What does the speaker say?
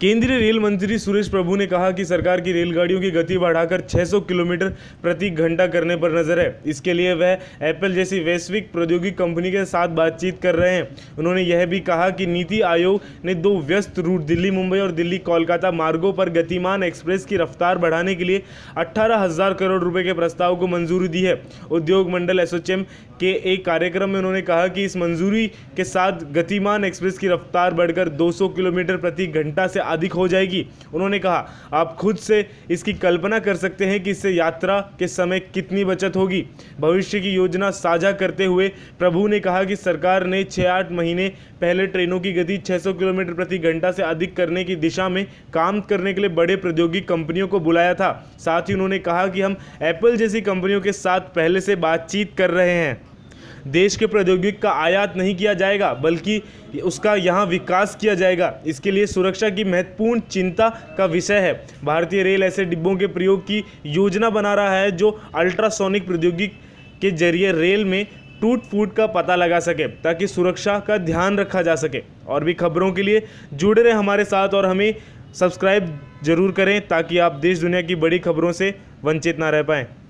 केंद्रीय रेल मंत्री सुरेश प्रभु ने कहा कि सरकार की रेलगाड़ियों की गति बढ़ाकर 600 किलोमीटर प्रति घंटा करने पर नजर है इसके लिए वह एप्पल जैसी वैश्विक प्रौद्योगिक कंपनी के साथ बातचीत कर रहे हैं उन्होंने यह भी कहा कि नीति आयोग ने दो व्यस्त रूट दिल्ली मुंबई और दिल्ली कोलकाता मार्गों पर गतिमान एक्सप्रेस की रफ्तार बढ़ाने के लिए अट्ठारह करोड़ रुपये के प्रस्ताव को मंजूरी दी है उद्योग मंडल एसोचैम के एक कार्यक्रम में उन्होंने कहा कि इस मंजूरी के साथ गतिमान एक्सप्रेस की रफ्तार बढ़कर दो किलोमीटर प्रति घंटा से अधिक हो जाएगी उन्होंने कहा आप खुद से इसकी कल्पना कर सकते हैं कि इससे यात्रा के समय कितनी बचत होगी भविष्य की योजना साझा करते हुए प्रभु ने कहा कि सरकार ने छः आठ महीने पहले ट्रेनों की गति 600 किलोमीटर प्रति घंटा से अधिक करने की दिशा में काम करने के लिए बड़े प्रौद्योगिक कंपनियों को बुलाया था साथ ही उन्होंने कहा कि हम एप्पल जैसी कंपनियों के साथ पहले से बातचीत कर रहे हैं देश के प्रौद्योगिकी का आयात नहीं किया जाएगा बल्कि उसका यहाँ विकास किया जाएगा इसके लिए सुरक्षा की महत्वपूर्ण चिंता का विषय है भारतीय रेल ऐसे डिब्बों के प्रयोग की योजना बना रहा है जो अल्ट्रासोनिक प्रौद्योगिक के जरिए रेल में टूट फूट का पता लगा सके ताकि सुरक्षा का ध्यान रखा जा सके और भी खबरों के लिए जुड़े रहें हमारे साथ और हमें सब्सक्राइब जरूर करें ताकि आप देश दुनिया की बड़ी खबरों से वंचित ना रह पाएँ